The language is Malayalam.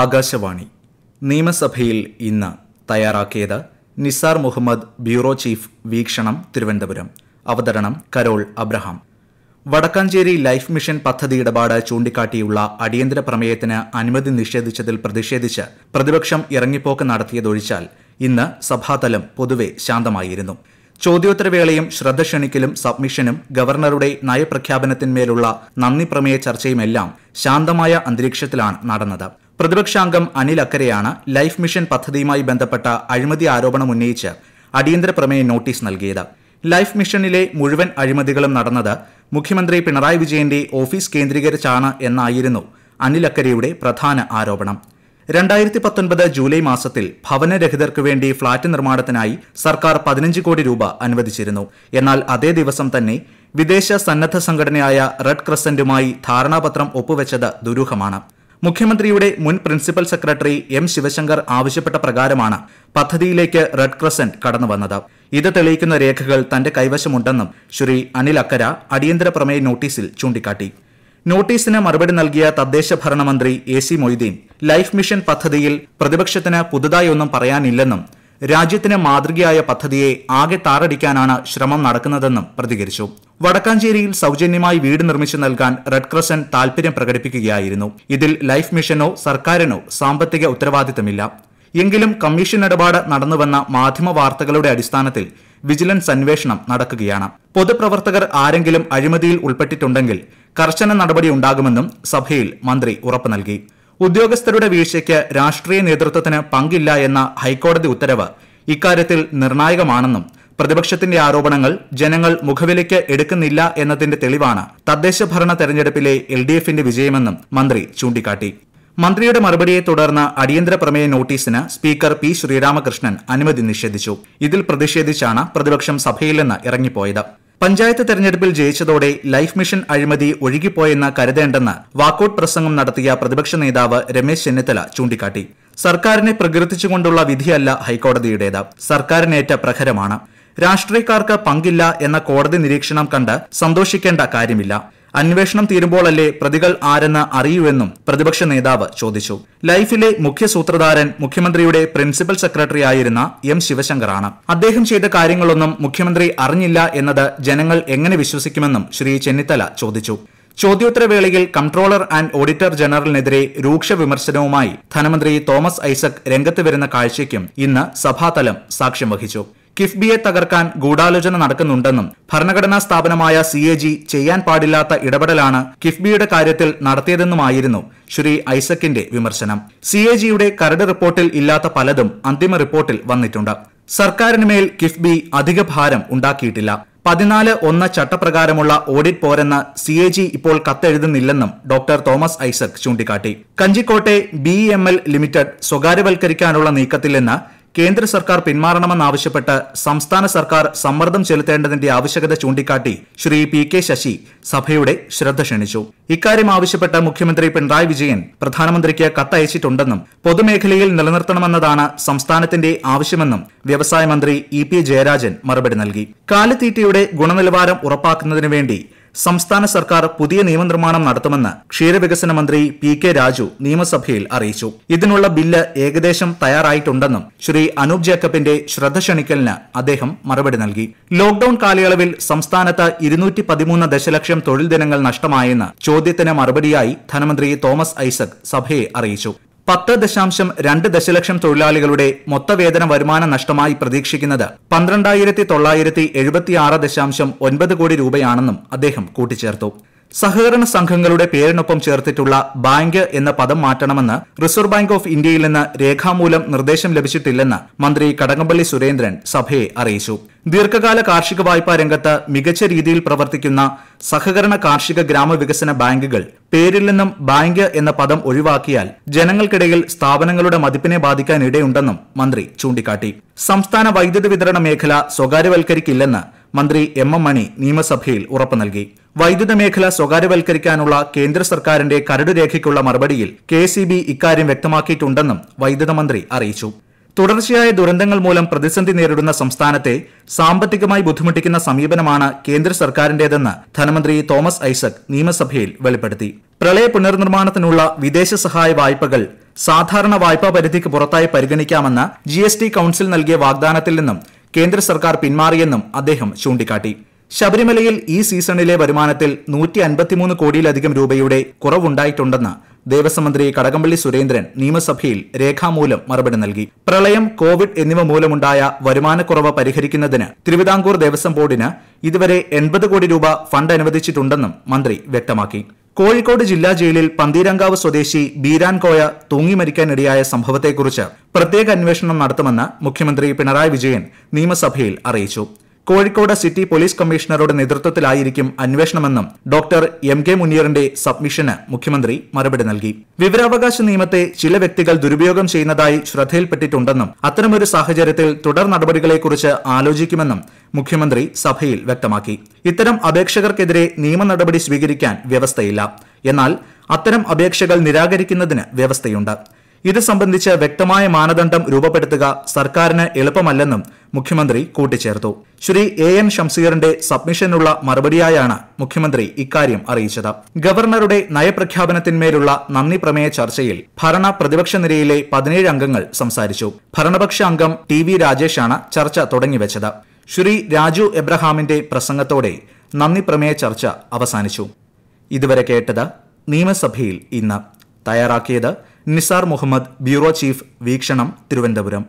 ആകാശവാണി നിയമസഭയിൽ ഇന്ന് തയ്യാറാക്കിയത് നിസാർ മുഹമ്മദ് ബ്യൂറോ ചീഫ് വീക്ഷണം തിരുവനന്തപുരം അവതരണം കരോൾ അബ്രഹാം വടക്കാഞ്ചേരി ലൈഫ് മിഷൻ പദ്ധതി ഇടപാട് ചൂണ്ടിക്കാട്ടിയുള്ള അടിയന്തര പ്രമേയത്തിന് അനുമതി നിഷേധിച്ചതിൽ പ്രതിഷേധിച്ച് പ്രതിപക്ഷം ഇറങ്ങിപ്പോക്ക് നടത്തിയതൊഴിച്ചാൽ ഇന്ന് സഭാതലം പൊതുവെ ശാന്തമായിരുന്നു ചോദ്യോത്തരവേളയും ശ്രദ്ധ ക്ഷണിക്കലും സബ്മിഷനും ഗവർണറുടെ നയപ്രഖ്യാപനത്തിന്മേലുള്ള നന്ദി പ്രമേയ ചർച്ചയുമെല്ലാം ശാന്തമായ അന്തരീക്ഷത്തിലാണ് നടന്നത് പ്രതിപക്ഷാംഗം അനിൽ അക്കരയാണ് ലൈഫ് മിഷൻ പദ്ധതിയുമായി ബന്ധപ്പെട്ട അഴിമതി ആരോപണം ഉന്നയിച്ച് അടിയന്തര പ്രമേയ നോട്ടീസ് നൽകിയത് ലൈഫ് മിഷനിലെ മുഴുവൻ അഴിമതികളും നടന്നത് മുഖ്യമന്ത്രി പിണറായി വിജയന്റെ ഓഫീസ് കേന്ദ്രീകരിച്ചാണ് എന്നായിരുന്നു അനിൽ അക്കരയുടെ പ്രധാന ആരോപണം രണ്ടായിരത്തി പത്തൊൻപത് ജൂലൈ മാസത്തിൽ ഭവനരഹിതർക്ക് വേണ്ടി ഫ്ളാറ്റ് നിർമ്മാണത്തിനായി സർക്കാർ പതിനഞ്ച് കോടി രൂപ അനുവദിച്ചിരുന്നു എന്നാൽ അതേ ദിവസം തന്നെ വിദേശ സന്നദ്ധ സംഘടനയായ റെഡ് ക്രസന്റുമായി ധാരണാപത്രം ഒപ്പുവച്ചത് ദുരൂഹമാണ് മുഖ്യമന്ത്രിയുടെ മുൻ പ്രിൻസിപ്പൽ സെക്രട്ടറി എം ശിവശങ്കർ ആവശ്യപ്പെട്ട പ്രകാരമാണ് പദ്ധതിയിലേക്ക് റെഡ് ക്രസന്റ് കടന്നുവന്നത് ഇത് തെളിയിക്കുന്ന രേഖകൾ തന്റെ കൈവശമുണ്ടെന്നും ശ്രീ അനിൽ അക്കര അടിയന്തര പ്രമേയ നോട്ടീസിൽ ചൂണ്ടിക്കാട്ടി നോട്ടീസിന് മറുപടി നൽകിയ തദ്ദേശ ഭരണമന്ത്രി A C Moideen life mission പദ്ധതിയിൽ പ്രതിപക്ഷത്തിന് പുതുതായി ഒന്നും പറയാനില്ലെന്നും രാജ്യത്തിന് മാതൃകയായ പദ്ധതിയെ ആകെ താറടിക്കാനാണ് ശ്രമം നടക്കുന്നതെന്നും പ്രതികരിച്ചു വടക്കാഞ്ചേരിയിൽ സൌജന്യമായി വീട് നിർമ്മിച്ചു നൽകാൻ റെഡ് ക്രസന്റ് താൽപര്യം പ്രകടിപ്പിക്കുകയായിരുന്നു ഇതിൽ ലൈഫ് മിഷനോ സർക്കാരിനോ സാമ്പത്തിക ഉത്തരവാദിത്തമില്ല എങ്കിലും കമ്മീഷൻ ഇടപാട് നടന്നുവെന്ന മാധ്യമ വാർത്തകളുടെ അടിസ്ഥാനത്തിൽ വിജിലൻസ് അന്വേഷണം നടക്കുകയാണ് പൊതുപ്രവർത്തകർ ആരെങ്കിലും അഴിമതിയിൽ ഉൾപ്പെട്ടിട്ടുണ്ടെങ്കിൽ കർശന നടപടി ഉണ്ടാകുമെന്നും സഭയിൽ മന്ത്രി ഉറപ്പു നൽകി ഉദ്യോഗസ്ഥരുടെ വീഴ്ചയ്ക്ക് രാഷ്ട്രീയ നേതൃത്വത്തിന് പങ്കില്ല എന്ന ഹൈക്കോടതി ഉത്തരവ് ഇക്കാര്യത്തിൽ നിർണായകമാണെന്നും പ്രതിപക്ഷത്തിന്റെ ആരോപണങ്ങൾ ജനങ്ങൾ മുഖവിലയ്ക്ക് എടുക്കുന്നില്ല എന്നതിന്റെ തെളിവാണ് തദ്ദേശഭരണ തെരഞ്ഞെടുപ്പിലെ എൽ ഡി എഫിന്റെ വിജയമെന്നും മന്ത്രി ചൂണ്ടിക്കാട്ടി മന്ത്രിയുടെ മറുപടിയെ തുടർന്ന് അടിയന്തര പ്രമേയ നോട്ടീസിന് സ്പീക്കർ പി ശ്രീരാമകൃഷ്ണൻ അനുമതി നിഷേധിച്ചു ഇതിൽ പ്രതിഷേധിച്ചാണ് പ്രതിപക്ഷം സഭയിൽ നിന്ന് ഇറങ്ങിപ്പോയത് പഞ്ചായത്ത് തെരഞ്ഞെടുപ്പിൽ ജയിച്ചതോടെ ലൈഫ് മിഷൻ അഴിമതി ഒഴുകിപ്പോയെന്ന് കരുതേണ്ടെന്ന് വാക്കൌട്ട് പ്രസംഗം നടത്തിയ പ്രതിപക്ഷ നേതാവ് രമേശ് ചെന്നിത്തല ചൂണ്ടിക്കാട്ടി സർക്കാരിനെ പ്രകീർത്തിച്ചുകൊണ്ടുള്ള വിധിയല്ല ഹൈക്കോടതിയുടേത് സർക്കാരിനേറ്റ പ്രഹരമാണ് രാഷ്ട്രീയക്കാർക്ക് പങ്കില്ല എന്ന കോടതി നിരീക്ഷണം കണ്ട് സന്തോഷിക്കേണ്ട കാര്യമില്ല അന്വേഷണം തീരുമ്പോഴല്ലേ പ്രതികൾ ആരെന്ന് അറിയൂവെന്നും പ്രതിപക്ഷ നേതാവ് ചോദിച്ചു ലൈഫിലെ മുഖ്യ സൂത്രധാരൻ മുഖ്യമന്ത്രിയുടെ പ്രിൻസിപ്പൽ സെക്രട്ടറി ആയിരുന്ന എം ശിവശങ്കറാണ് അദ്ദേഹം ചെയ്ത കാര്യങ്ങളൊന്നും മുഖ്യമന്ത്രി അറിഞ്ഞില്ല എന്നത് ജനങ്ങൾ എങ്ങനെ വിശ്വസിക്കുമെന്നും ശ്രീ ചെന്നിത്തല ചോദിച്ചു ചോദ്യോത്തരവേളയിൽ കൺട്രോളർ ആൻഡ് ഓഡിറ്റർ ജനറലിനെതിരെ രൂക്ഷ വിമർശനവുമായി ധനമന്ത്രി തോമസ് ഐസക് രംഗത്ത് വരുന്ന കാഴ്ചയ്ക്കും ഇന്ന് സഭാതലം സാക്ഷ്യം വഹിച്ചു കിഫ്ബിയെ തകർക്കാൻ ഗൂഢാലോചന നടക്കുന്നുണ്ടെന്നും ഭരണഘടനാ സ്ഥാപനമായ സി എ ജി ചെയ്യാൻ പാടില്ലാത്ത ഇടപെടലാണ് കിഫ്ബിയുടെ കാര്യത്തിൽ നടത്തിയതെന്നുമായിരുന്നു ശ്രീ ഐസക്കിന്റെ വിമർശനം സി എ ജിയുടെ കരട് റിപ്പോർട്ടിൽ ഇല്ലാത്ത പലതും അന്തിമ റിപ്പോർട്ടിൽ വന്നിട്ടുണ്ട് സർക്കാരിന് മേൽ കിഫ്ബി അധിക ഭാരം ഉണ്ടാക്കിയിട്ടില്ല പതിനാല് ഒന്ന ചട്ടപ്രകാരമുള്ള ഓഡിറ്റ് പോരെന്ന് സി എ ജി ഇപ്പോൾ കത്തെഴുതുന്നില്ലെന്നും ഡോക്ടർ തോമസ് ഐസക് ചൂണ്ടിക്കാട്ടി കഞ്ചിക്കോട്ടെ ബി എം എൽ ലിമിറ്റഡ് സ്വകാര്യവൽക്കരിക്കാനുള്ള നീക്കത്തിൽ നിന്ന് കേന്ദ്ര സർക്കാർ പിന്മാറണമെന്നാവശ്യപ്പെട്ട് സംസ്ഥാന സർക്കാർ സമ്മർദ്ദം ചെലുത്തേണ്ടതിന്റെ ആവശ്യകത ചൂണ്ടിക്കാട്ടി ശ്രീ പി കെ ശശി സഭയുടെ ശ്രദ്ധ ക്ഷണിച്ചു ഇക്കാര്യം ആവശ്യപ്പെട്ട് മുഖ്യമന്ത്രി പിണറായി വിജയൻ പ്രധാനമന്ത്രിക്ക് കത്തയച്ചിട്ടുണ്ടെന്നും പൊതുമേഖലയിൽ നിലനിർത്തണമെന്നതാണ് സംസ്ഥാനത്തിന്റെ ആവശ്യമെന്നും വ്യവസായ മന്ത്രി ഇ പി ജയരാജൻ മറുപടി നൽകി കാലിത്തീറ്റയുടെ ഗുണനിലവാരം ഉറപ്പാക്കുന്നതിനു വേണ്ടി സംസ്ഥാന സർക്കാർ പുതിയ നിയമനിർമ്മാണം നടത്തുമെന്ന് ക്ഷീരവികസന മന്ത്രി പി കെ രാജു നിയമസഭയിൽ അറിയിച്ചു ഇതിനുള്ള ബില്ല് ഏകദേശം തയ്യാറായിട്ടുണ്ടെന്നും ശ്രീ അനൂപ് ജേക്കബിന്റെ ശ്രദ്ധ ക്ഷണിക്കലിന് അദ്ദേഹം മറുപടി നൽകി ലോക്ഡൌൺ കാലയളവിൽ സംസ്ഥാനത്ത് ഇരുന്നൂറ്റി പതിമൂന്ന് ദശലക്ഷം തൊഴിൽ ദിനങ്ങൾ നഷ്ടമായെന്ന് ചോദ്യത്തിന് മറുപടിയായി ധനമന്ത്രി തോമസ് ഐസക് സഭയെ അറിയിച്ചു പത്ത് ദശാംശം രണ്ട് ദശലക്ഷം തൊഴിലാളികളുടെ മൊത്തവേതന വരുമാന നഷ്ടമായി പ്രതീക്ഷിക്കുന്നത് പന്ത്രണ്ടായിരത്തി തൊള്ളായിരത്തി എഴുപത്തിയാറ് ദശാംശം ഒൻപത് കോടി രൂപയാണെന്നും അദ്ദേഹം കൂട്ടിച്ചേർത്തു സഹകരണ സംഘങ്ങളുടെ പേരിനൊപ്പം ചേർത്തിട്ടുള്ള ബാങ്ക് എന്ന പദം മാറ്റണമെന്ന് റിസർവ് ബാങ്ക് ഓഫ് ഇന്ത്യയിൽ നിന്ന് രേഖാമൂലം നിർദ്ദേശം ലഭിച്ചിട്ടില്ലെന്ന് മന്ത്രി കടകംപള്ളി സുരേന്ദ്രൻ സഭയെ അറിയിച്ചു ദീർഘകാല കാർഷിക വായ്പാ രംഗത്ത് മികച്ച രീതിയിൽ പ്രവർത്തിക്കുന്ന സഹകരണ കാർഷിക ഗ്രാമവികസന ബാങ്കുകൾ പേരിൽ നിന്നും ബാങ്ക് എന്ന പദം ഒഴിവാക്കിയാൽ ജനങ്ങൾക്കിടയിൽ സ്ഥാപനങ്ങളുടെ മതിപ്പിനെ ബാധിക്കാനിടയുണ്ടെന്നും മന്ത്രി ചൂണ്ടിക്കാട്ടി സംസ്ഥാന വൈദ്യുതി വിതരണ മേഖല സ്വകാര്യവൽക്കരിക്കില്ലെന്ന് മന്ത്രി എം എം മണി നിയമസഭയിൽ ഉറപ്പു നൽകി വൈദ്യുത മേഖല സ്വകാര്യവൽക്കരിക്കാനുള്ള കേന്ദ്ര സർക്കാരിന്റെ കരടുരേഖയ്ക്കുള്ള മറുപടിയിൽ കെഎസ്ഇബി ഇക്കാര്യം വ്യക്തമാക്കിയിട്ടുണ്ടെന്നും വൈദ്യുത മന്ത്രി അറിയിച്ചു തുടർച്ചയായ ദുരന്തങ്ങൾ മൂലം പ്രതിസന്ധി നേരിടുന്ന സംസ്ഥാനത്തെ സാമ്പത്തികമായി ബുദ്ധിമുട്ടിക്കുന്ന സമീപനമാണ് കേന്ദ്ര സർക്കാരിന്റേതെന്ന് ധനമന്ത്രി തോമസ് ഐസക് നിയമസഭയിൽ വെളിപ്പെടുത്തി പ്രളയ പുനർനിർമ്മാണത്തിനുള്ള വിദേശ സഹായ വായ്പകൾ സാധാരണ വായ്പാ പരിധിക്ക് പുറത്തായി പരിഗണിക്കാമെന്ന ജി കൌൺസിൽ നൽകിയ വാഗ്ദാനത്തിൽ നിന്നും കേന്ദ്ര സർക്കാർ പിന്മാറിയെന്നും അദ്ദേഹം ചൂണ്ടിക്കാട്ടി ശബരിമലയിൽ ഈ സീസണിലെ വരുമാനത്തിൽ നൂറ്റി അൻപത്തിമൂന്ന് കോടിയിലധികം രൂപയുടെ കുറവുണ്ടായിട്ടുണ്ടെന്ന് ദേവസ്വം മന്ത്രി കടകംപള്ളി സുരേന്ദ്രൻ നിയമസഭയിൽ രേഖാമൂലം മറുപടി നൽകി പ്രളയം കോവിഡ് എന്നിവ മൂലമുണ്ടായ വരുമാനക്കുറവ് പരിഹരിക്കുന്നതിന് തിരുവിതാംകൂർ ദേവസ്വം ബോർഡിന് ഇതുവരെ എൺപത് കോടി രൂപ ഫണ്ട് അനുവദിച്ചിട്ടുണ്ടെന്നും മന്ത്രി വ്യക്തമാക്കി കോഴിക്കോട് ജില്ലാ ജയിലിൽ പന്തീരങ്കാവ് സ്വദേശി ബീരാൻ കോയ തൂങ്ങി മരിക്കാനിടയായ സംഭവത്തെക്കുറിച്ച് പ്രത്യേക അന്വേഷണം നടത്തുമെന്ന് മുഖ്യമന്ത്രി പിണറായി വിജയൻ നിയമസഭയിൽ അറിയിച്ചു കോഴിക്കോട് സിറ്റി പോലീസ് കമ്മീഷണറുടെ നേതൃത്വത്തിലായിരിക്കും അന്വേഷണമെന്നും ഡോക്ടർ എം കെ മുനിയറിന്റെ സബ്മിഷന് മുഖ്യമന്ത്രി മറുപടി നൽകി വിവരാവകാശ നിയമത്തെ ചില വ്യക്തികൾ ദുരുപയോഗം ചെയ്യുന്നതായി ശ്രദ്ധയിൽപ്പെട്ടിട്ടുണ്ടെന്നും അത്തരമൊരു സാഹചര്യത്തിൽ തുടർ നടപടികളെക്കുറിച്ച് ആലോചിക്കുമെന്നും മുഖ്യമന്ത്രി സഭയിൽ വ്യക്തമാക്കി ഇത്തരം അപേക്ഷകർക്കെതിരെ നിയമ നടപടി സ്വീകരിക്കാൻ വ്യവസ്ഥയില്ല എന്നാൽ അത്തരം അപേക്ഷകൾ നിരാകരിക്കുന്നതിന് വ്യവസ്ഥയുണ്ട് ഇത് സംബന്ധിച്ച് വ്യക്തമായ മാനദണ്ഡം രൂപപ്പെടുത്തുക സർക്കാരിന് എളുപ്പമല്ലെന്നും മുഖ്യമന്ത്രി കൂട്ടിച്ചേർത്തു ശ്രീ എ എൻ ഷംസീറിന്റെ സബ്മിഷനുള്ള മറുപടിയായാണ് മുഖ്യമന്ത്രി ഇക്കാര്യം അറിയിച്ചത് ഗവർണറുടെ നയപ്രഖ്യാപനത്തിന്മേലുള്ള നന്ദി പ്രമേയ ചർച്ചയിൽ ഭരണ പ്രതിപക്ഷ നിരയിലെ പതിനേഴ് അംഗങ്ങൾ സംസാരിച്ചു ഭരണപക്ഷ അംഗം ടി വി രാജേഷാണ് ചർച്ച തുടങ്ങിവച്ചത് ശ്രീ രാജു എബ്രഹാമിന്റെ പ്രസംഗത്തോടെ നന്ദി പ്രമേയ ചർച്ച അവസാനിച്ചു ഇതുവരെ കേട്ടത് നിയമസഭയിൽ ഇന്ന് തയ്യാറാക്കിയത് നിസാർ മുഹമ്മദ് ബ്യൂറോ ചീഫ് വീക്ഷണം തിരുവനന്തപുരം